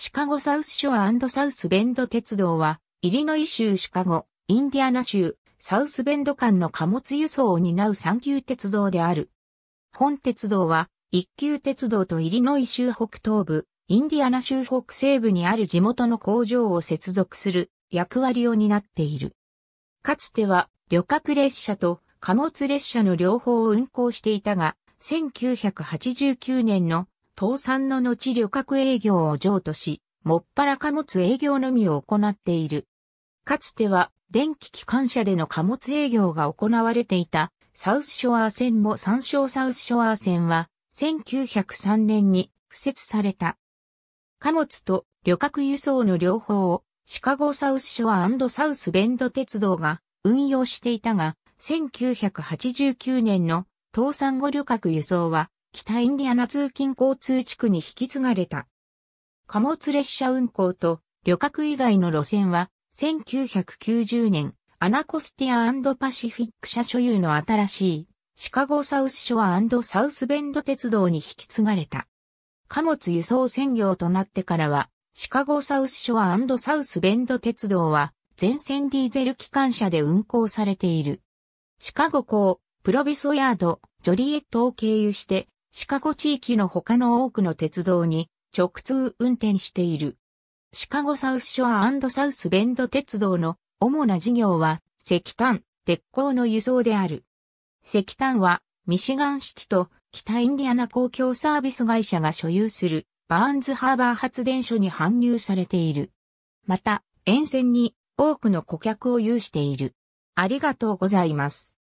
シカゴサウスショアサウスベンド鉄道は、イリノイ州シカゴ、インディアナ州、サウスベンド間の貨物輸送を担う三級鉄道である。本鉄道は、一級鉄道とイリノイ州北東部、インディアナ州北西部にある地元の工場を接続する役割を担っている。かつては、旅客列車と貨物列車の両方を運行していたが、1989年の倒産の後旅客営業を譲渡し、もっぱら貨物営業のみを行っている。かつては電気機関車での貨物営業が行われていたサウスショアー線も参照サウスショアー線は1903年に付設された。貨物と旅客輸送の両方をシカゴサウスショアサウスベンド鉄道が運用していたが、1989年の倒産後旅客輸送は北インディアナ通勤交通地区に引き継がれた。貨物列車運行と旅客以外の路線は、1990年、アナコスティアパシフィック社所有の新しい、シカゴサウスショアサウスベンド鉄道に引き継がれた。貨物輸送専業となってからは、シカゴサウスショアサウスベンド鉄道は、全線ディーゼル機関車で運行されている。シカゴ港、プロビソヤード、ジョリエットを経由して、シカゴ地域の他の多くの鉄道に直通運転している。シカゴサウスショアサウスベンド鉄道の主な事業は石炭、鉄鋼の輸送である。石炭はミシガンシティと北インディアナ公共サービス会社が所有するバーンズハーバー発電所に搬入されている。また、沿線に多くの顧客を有している。ありがとうございます。